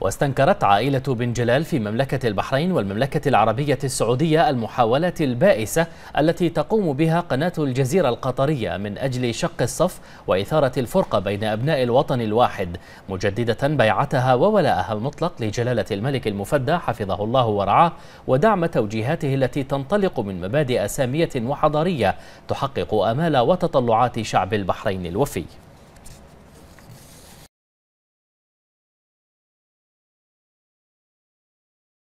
واستنكرت عائلة بن جلال في مملكة البحرين والمملكة العربية السعودية المحاولة البائسة التي تقوم بها قناة الجزيرة القطرية من أجل شق الصف وإثارة الفرقة بين أبناء الوطن الواحد مجددة بيعتها وولاءها المطلق لجلالة الملك المفدى حفظه الله ورعاه ودعم توجيهاته التي تنطلق من مبادئ سامية وحضارية تحقق آمال وتطلعات شعب البحرين الوفي